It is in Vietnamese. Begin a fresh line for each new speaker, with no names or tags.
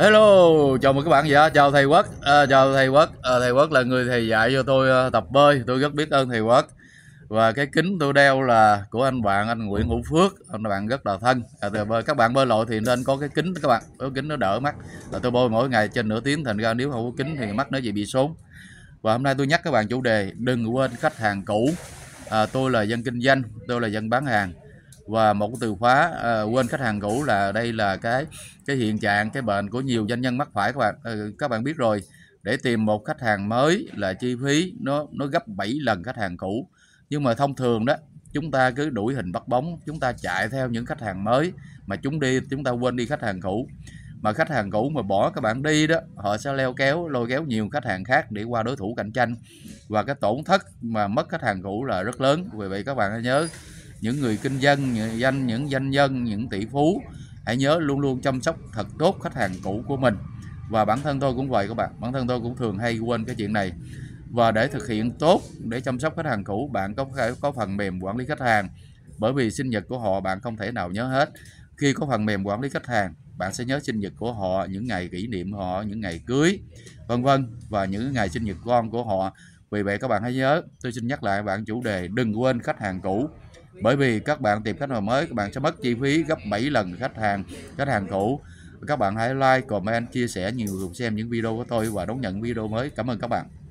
Hello, chào mừng các bạn dạ, chào thầy Quốc, à, chào thầy Quốc, à, thầy Quốc là người thầy dạy cho tôi uh, tập bơi, tôi rất biết ơn thầy Quốc và cái kính tôi đeo là của anh bạn anh Nguyễn Hữu Phước, anh bạn rất là thân, à, bơi, các bạn bơi lội thì nên có cái kính các bạn, có kính nó đỡ mắt, là tôi bơi mỗi ngày trên nửa tiếng thành ra nếu không có kính thì mắt nó dễ bị sốn và hôm nay tôi nhắc các bạn chủ đề đừng quên khách hàng cũ, à, tôi là dân kinh doanh, tôi là dân bán hàng và một từ khóa à, quên khách hàng cũ là đây là cái cái hiện trạng cái bệnh của nhiều doanh nhân mắc phải các bạn à, các bạn biết rồi để tìm một khách hàng mới là chi phí nó nó gấp 7 lần khách hàng cũ nhưng mà thông thường đó chúng ta cứ đuổi hình bắt bóng chúng ta chạy theo những khách hàng mới mà chúng đi chúng ta quên đi khách hàng cũ mà khách hàng cũ mà bỏ các bạn đi đó họ sẽ leo kéo lôi kéo nhiều khách hàng khác để qua đối thủ cạnh tranh và cái tổn thất mà mất khách hàng cũ là rất lớn vì vậy các bạn hãy nhớ những người kinh dân những danh những doanh nhân những tỷ phú hãy nhớ luôn luôn chăm sóc thật tốt khách hàng cũ của mình và bản thân tôi cũng vậy các bạn bản thân tôi cũng thường hay quên cái chuyện này và để thực hiện tốt để chăm sóc khách hàng cũ bạn có có phần mềm quản lý khách hàng bởi vì sinh nhật của họ bạn không thể nào nhớ hết khi có phần mềm quản lý khách hàng bạn sẽ nhớ sinh nhật của họ những ngày kỷ niệm họ những ngày cưới vân vân và những ngày sinh nhật con của họ vì vậy các bạn hãy nhớ tôi xin nhắc lại bạn chủ đề đừng quên khách hàng cũ bởi vì các bạn tìm khách hàng mới các bạn sẽ mất chi phí gấp 7 lần khách hàng khách hàng cũ các bạn hãy like comment chia sẻ nhiều người xem những video của tôi và đón nhận video mới cảm ơn các bạn